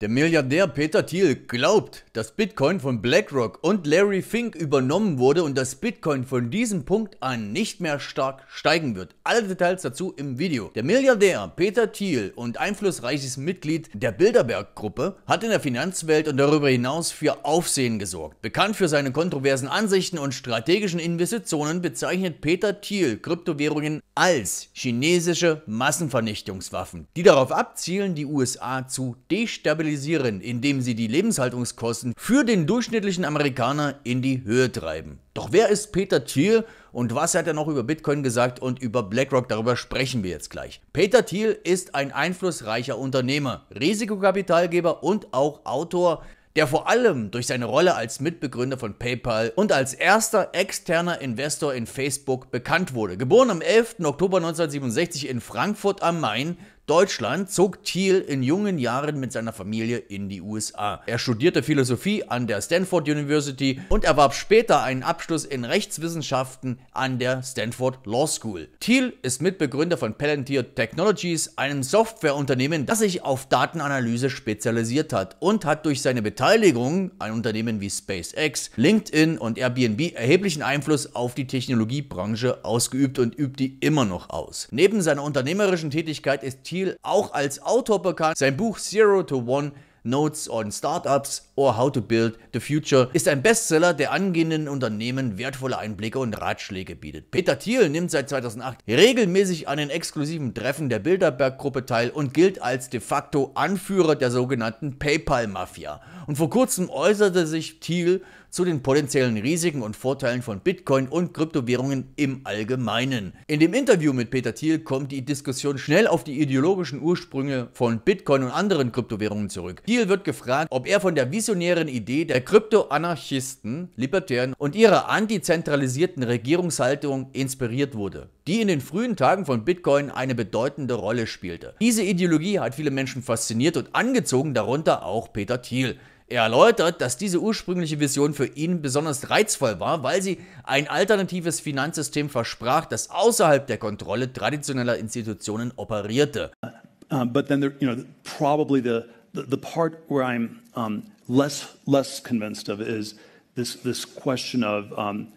Der Milliardär Peter Thiel glaubt, dass Bitcoin von BlackRock und Larry Fink übernommen wurde und dass Bitcoin von diesem Punkt an nicht mehr stark steigen wird. Alle Details dazu im Video. Der Milliardär Peter Thiel und einflussreiches Mitglied der Bilderberg-Gruppe hat in der Finanzwelt und darüber hinaus für Aufsehen gesorgt. Bekannt für seine kontroversen Ansichten und strategischen Investitionen bezeichnet Peter Thiel Kryptowährungen als chinesische Massenvernichtungswaffen, die darauf abzielen, die USA zu destabilisieren monetarisieren, indem sie die Lebenshaltungskosten für den durchschnittlichen Amerikaner in die Höhe treiben. Doch wer ist Peter Thiel und was hat er noch über Bitcoin gesagt und über BlackRock? Darüber sprechen wir jetzt gleich. Peter Thiel ist ein einflussreicher Unternehmer, Risikokapitalgeber und auch Autor der vor allem durch seine Rolle als Mitbegründer von PayPal und als erster externer Investor in Facebook bekannt wurde. Geboren am 11. Oktober 1967 in Frankfurt am Main, Deutschland zog Thiel in jungen Jahren mit seiner Familie in die USA. Er studierte Philosophie an der Stanford University und erwarb später einen Abschluss in Rechtswissenschaften an der Stanford Law School. Thiel ist Mitbegründer von Palantir Technologies, einem Softwareunternehmen, das sich auf Datenanalyse spezialisiert hat und hat durch seine Beteiligung an Unternehmen wie SpaceX, LinkedIn und Airbnb erheblichen Einfluss auf die Technologiebranche ausgeübt und übt die immer noch aus. Neben seiner unternehmerischen Tätigkeit ist Thiel Thiel auch als Autor bekannt. Sein Buch Zero to One Notes on Startups or How to Build the Future ist ein Bestseller, der angehenden Unternehmen wertvolle Einblicke und Ratschläge bietet. Peter Thiel nimmt seit 2008 regelmäßig an den exklusiven Treffen der Bilderberg-Gruppe teil und gilt als de facto Anführer der sogenannten PayPal-Mafia. Und vor kurzem äußerte sich Thiel zu den potenziellen Risiken und Vorteilen von Bitcoin und Kryptowährungen im Allgemeinen. In dem Interview mit Peter Thiel kommt die Diskussion schnell auf die ideologischen Ursprünge von Bitcoin und anderen Kryptowährungen zurück. Thiel wird gefragt, ob er von der visionären Idee der Kryptoanarchisten, Libertären und ihrer antizentralisierten Regierungshaltung inspiriert wurde, die in den frühen Tagen von Bitcoin eine bedeutende Rolle spielte. Diese Ideologie hat viele Menschen fasziniert und angezogen, darunter auch Peter Thiel. Er erläutert, dass diese ursprüngliche Vision für ihn besonders reizvoll war, weil sie ein alternatives Finanzsystem versprach, das außerhalb der Kontrolle traditioneller Institutionen operierte. Uh, uh, but then there, you know, probably the, the, the part where I'm um, less, less convinced of is this, this question of um,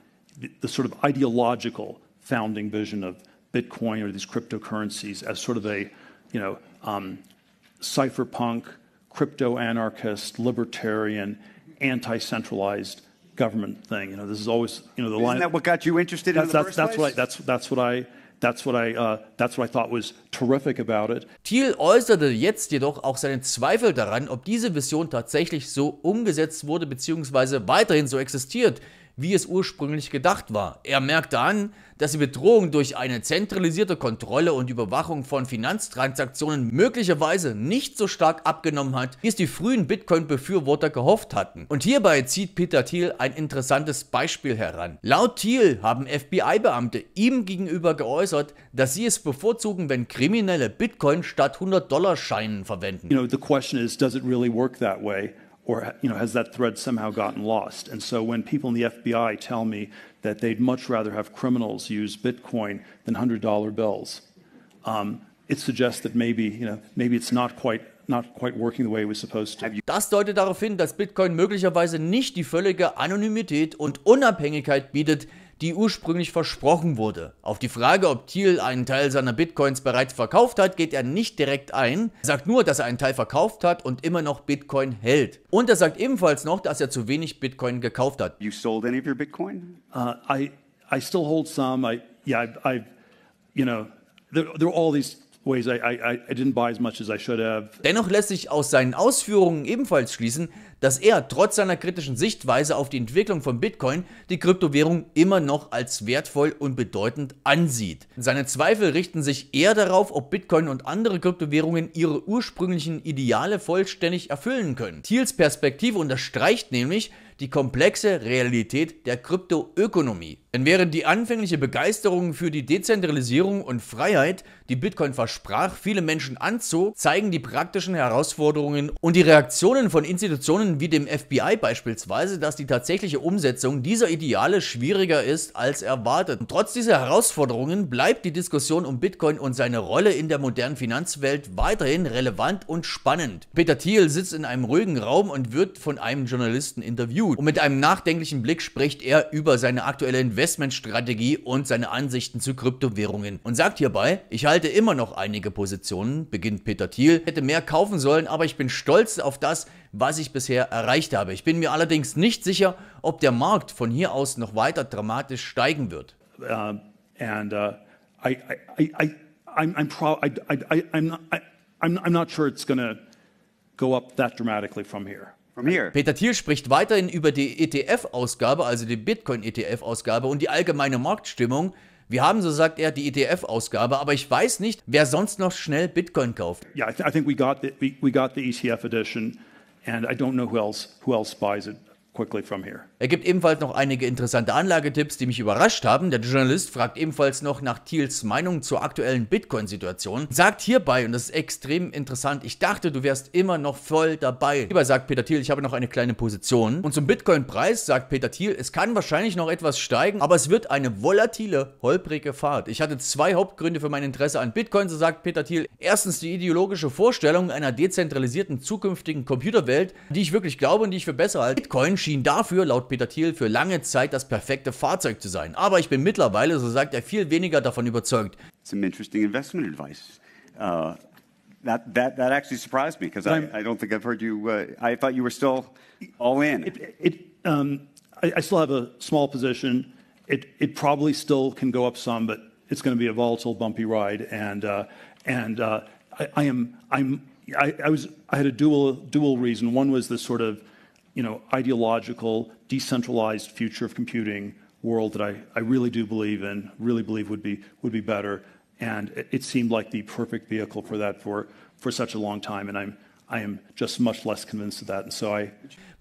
the, the sort of ideological founding vision of Bitcoin or these cryptocurrencies as sort of a, you know, um, cypherpunk – crypto anarchist, libertarian, anti centralized government thing. You know, this is always you know the Isn't line. Isn't that what got you interested that's, in the that's, first that's place? What I, that's that's what I That's what, I, uh, that's what I thought was terrific about it. Thiel äußerte jetzt jedoch auch seinen Zweifel daran, ob diese Vision tatsächlich so umgesetzt wurde bzw. weiterhin so existiert, wie es ursprünglich gedacht war. Er merkte an, dass die Bedrohung durch eine zentralisierte Kontrolle und Überwachung von Finanztransaktionen möglicherweise nicht so stark abgenommen hat, wie es die frühen Bitcoin-Befürworter gehofft hatten. Und hierbei zieht Peter Thiel ein interessantes Beispiel heran. Laut Thiel haben FBI-Beamte ihm gegenüber geäußert, dass sie es bevorzugen, wenn Kriminelle Bitcoin statt 100-Dollar-Scheinen verwenden. You know, the question is, does it really work that way? or you know, has that thread somehow gotten lost? And so when people in the FBI tell me that they'd much rather have criminals use Bitcoin than $100 bills, um, it suggests that maybe, you know, maybe it's not quite Das deutet darauf hin, dass Bitcoin möglicherweise nicht die völlige Anonymität und Unabhängigkeit bietet, die ursprünglich versprochen wurde. Auf die Frage, ob Thiel einen Teil seiner Bitcoins bereits verkauft hat, geht er nicht direkt ein, er sagt nur, dass er einen Teil verkauft hat und immer noch Bitcoin hält. Und er sagt ebenfalls noch, dass er zu wenig Bitcoin gekauft hat. You sold any of your Bitcoin? Uh, I, I still hold some. I, yeah, I, I you know, there, there are all these Dennoch lässt sich aus seinen Ausführungen ebenfalls schließen, dass er trotz seiner kritischen Sichtweise auf die Entwicklung von Bitcoin die Kryptowährung immer noch als wertvoll und bedeutend ansieht. Seine Zweifel richten sich eher darauf, ob Bitcoin und andere Kryptowährungen ihre ursprünglichen Ideale vollständig erfüllen können. Thiels Perspektive unterstreicht nämlich, die komplexe Realität der Kryptoökonomie. Denn während die anfängliche Begeisterung für die Dezentralisierung und Freiheit, die Bitcoin versprach, viele Menschen anzog, zeigen die praktischen Herausforderungen und die Reaktionen von Institutionen wie dem FBI beispielsweise, dass die tatsächliche Umsetzung dieser Ideale schwieriger ist als erwartet. Und trotz dieser Herausforderungen bleibt die Diskussion um Bitcoin und seine Rolle in der modernen Finanzwelt weiterhin relevant und spannend. Peter Thiel sitzt in einem ruhigen Raum und wird von einem Journalisten interviewt gut. Und mit einem nachdenklichen Blick spricht er über seine aktuelle Investmentstrategie und seine Ansichten zu Kryptowährungen und sagt hierbei, ich halte immer noch einige Positionen, beginnt Peter Thiel, hätte mehr kaufen sollen, aber ich bin stolz auf das, was ich bisher erreicht habe. Ich bin mir allerdings nicht sicher, ob der Markt von hier aus noch weiter dramatisch steigen wird. Uh, and uh, I, I, I, I'm, I'm, pro I, I, I'm, not, I, I'm, I'm not sure it's going go up that dramatically from here. Peter Thiel spricht weiterhin über die ETF-Ausgabe, also die Bitcoin-ETF-Ausgabe und die allgemeine Marktstimmung. Wir haben, so sagt er, die ETF-Ausgabe, aber ich weiß nicht, wer sonst noch schnell Bitcoin kauft. Yeah, ich denke, wir haben die ETF edition und ich weiß nicht, wer else, who else er gibt ebenfalls noch einige interessante Anlagetipps, die mich überrascht haben. Der Journalist fragt ebenfalls noch nach Thiels Meinung zur aktuellen Bitcoin-Situation. Sagt hierbei, und das ist extrem interessant, ich dachte, du wärst immer noch voll dabei. Hierbei sagt Peter Thiel, ich habe noch eine kleine Position. Und zum Bitcoin-Preis sagt Peter Thiel, es kann wahrscheinlich noch etwas steigen, aber es wird eine volatile, holprige Fahrt. Ich hatte zwei Hauptgründe für mein Interesse an Bitcoin, so sagt Peter Thiel. Erstens die ideologische Vorstellung einer dezentralisierten zukünftigen Computerwelt, die ich wirklich glaube und die ich für besser halte. Bitcoin schien dafür, laut Peter Thiel, für lange Zeit das perfekte Fahrzeug zu sein. Aber ich bin mittlerweile, so sagt er, viel weniger davon überzeugt. Some interesting investment advice. Uh, that, that, that actually surprised me, because I, I don't think I've heard you, uh, I thought you were still all in. It, it, um, I, I still have a small position. It, it probably still can go up some, but it's going to be a volatile, bumpy ride. And, uh, and uh, I, I am, I'm, I, I was, I had a dual, dual reason. One was this sort of you know, ideological, decentralized future of computing world that I, I really do believe in, really believe would be, would be better. And it, it seemed like the perfect vehicle for that for, for such a long time. And I'm, I am just much less convinced of that. And so I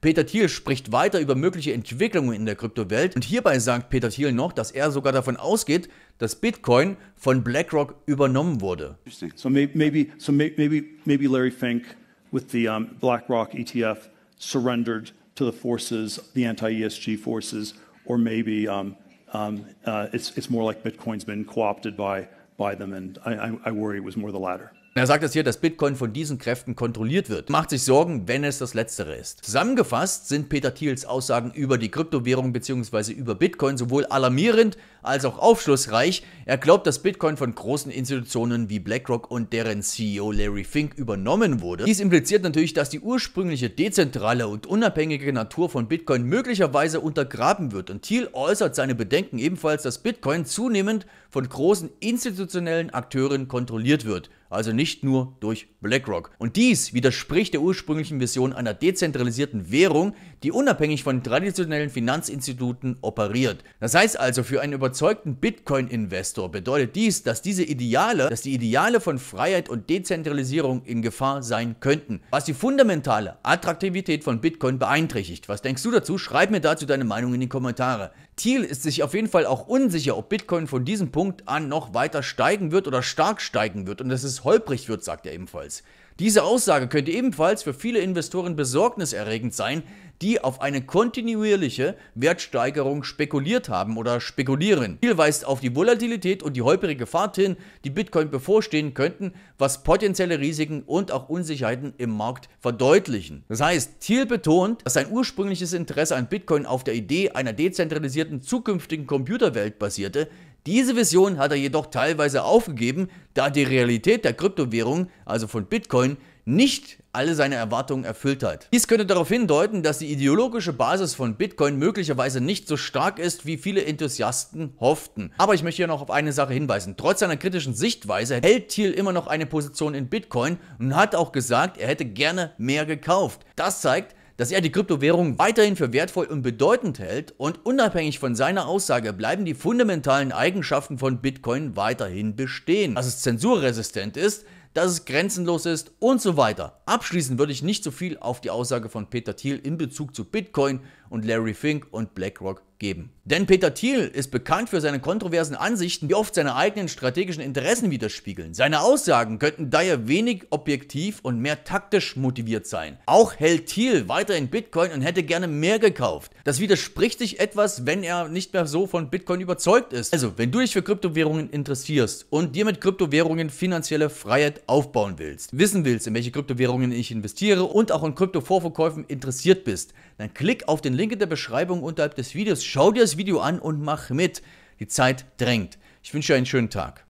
Peter Thiel spricht weiter über mögliche Entwicklungen in der Kryptowelt und hierbei sagt Peter Thiel noch, dass er sogar davon ausgeht, dass Bitcoin von BlackRock übernommen wurde. So maybe, so maybe, maybe Larry Fink with the um, BlackRock ETF surrendered to the forces, the anti-ESG forces, or maybe um, um, uh, it's more like Bitcoin's been co-opted by them, and I worry it was more the latter. Er sagt jetzt hier, dass Bitcoin von diesen Kräften kontrolliert wird. Macht sich Sorgen, wenn es das Letztere ist. Zusammengefasst sind Peter Thiels Aussagen über die Kryptowährung bzw. über Bitcoin sowohl alarmierend als auch aufschlussreich. Er glaubt, dass Bitcoin von großen Institutionen wie BlackRock und deren CEO Larry Fink übernommen wurde. Dies impliziert natürlich, dass die ursprüngliche dezentrale und unabhängige Natur von Bitcoin möglicherweise untergraben wird. Und Thiel äußert seine Bedenken ebenfalls, dass Bitcoin zunehmend von großen institutionellen Akteuren kontrolliert wird also nicht nur durch BlackRock. Und dies widerspricht der ursprünglichen Vision einer dezentralisierten Währung, die unabhängig von traditionellen Finanzinstituten operiert. Das heißt also, für einen überzeugten Bitcoin-Investor bedeutet dies, dass diese Ideale, dass die Ideale von Freiheit und Dezentralisierung in Gefahr sein könnten, was die fundamentale Attraktivität von Bitcoin beeinträchtigt. Was denkst du dazu? Schreib mir dazu deine Meinung in die Kommentare. Thiel ist sich auf jeden Fall auch unsicher, ob Bitcoin von diesem Punkt an noch weiter steigen wird oder stark steigen wird und dass es holprig wird, sagt er ebenfalls. Diese Aussage könnte ebenfalls für viele Investoren besorgniserregend sein, die auf eine kontinuierliche Wertsteigerung spekuliert haben oder spekulieren. Viel weist auf die Volatilität und die holprige Fahrt hin, die Bitcoin bevorstehen könnten, was potenzielle Risiken und auch Unsicherheiten im Markt verdeutlichen. Das heißt, Thiel betont, dass sein ursprüngliches Interesse an Bitcoin auf der Idee einer dezentralisierten zukünftigen Computerwelt basierte, diese Vision hat er jedoch teilweise aufgegeben, da die Realität der Kryptowährung, also von Bitcoin, nicht alle seine Erwartungen erfüllt hat. Dies könnte darauf hindeuten, dass die ideologische Basis von Bitcoin möglicherweise nicht so stark ist, wie viele Enthusiasten hofften. Aber ich möchte hier noch auf eine Sache hinweisen. Trotz seiner kritischen Sichtweise hält Thiel immer noch eine Position in Bitcoin und hat auch gesagt, er hätte gerne mehr gekauft. Das zeigt, dass er die Kryptowährung weiterhin für wertvoll und bedeutend hält und unabhängig von seiner Aussage bleiben die fundamentalen Eigenschaften von Bitcoin weiterhin bestehen. Dass es zensurresistent ist, dass es grenzenlos ist und so weiter. Abschließend würde ich nicht so viel auf die Aussage von Peter Thiel in Bezug zu Bitcoin und Larry Fink und BlackRock geben. Denn Peter Thiel ist bekannt für seine kontroversen Ansichten, die oft seine eigenen strategischen Interessen widerspiegeln. Seine Aussagen könnten daher wenig objektiv und mehr taktisch motiviert sein. Auch hält Thiel weiterhin Bitcoin und hätte gerne mehr gekauft. Das widerspricht sich etwas, wenn er nicht mehr so von Bitcoin überzeugt ist. Also, wenn du dich für Kryptowährungen interessierst und dir mit Kryptowährungen finanzielle Freiheit aufbauen willst, wissen willst, in welche Kryptowährungen ich investiere und auch in Kryptovorverkäufen interessiert bist, dann klick auf den Link in der Beschreibung unterhalb des Videos Schau dir das Video an und mach mit. Die Zeit drängt. Ich wünsche dir einen schönen Tag.